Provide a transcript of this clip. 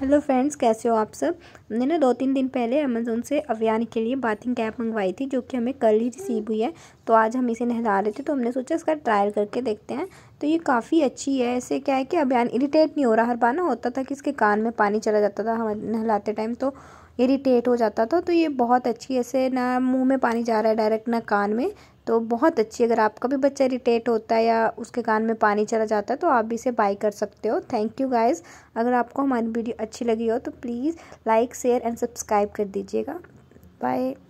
hello friends कैसे हो आप सब हमने ना दो तीन दिन पहले अमेज़ोन से अवियान के लिए बाथिंग कैप मंगवाई थी जो कि हमें कल ही रिसीव हुई है तो आज हम इसे नहला रहे थे तो हमने सोचा इसका ट्रायल करके देखते हैं तो ये काफ़ी अच्छी है ऐसे क्या है कि अभियान इरीटेट नहीं हो रहा हर बार ना होता था कि इसके कान में पानी चला जाता था हम नहलाते टाइम तो इरीटेट हो जाता था तो ये बहुत अच्छी ऐसे ना मुंह में पानी जा रहा है डायरेक्ट ना कान में तो बहुत अच्छी अगर आपका भी बच्चा इरीटेट होता है या उसके कान में पानी चला जाता है तो आप भी इसे बाई कर सकते हो थैंक यू गाइज अगर आपको हमारी वीडियो अच्छी लगी हो तो please like share and subscribe कर दीजिएगा बाय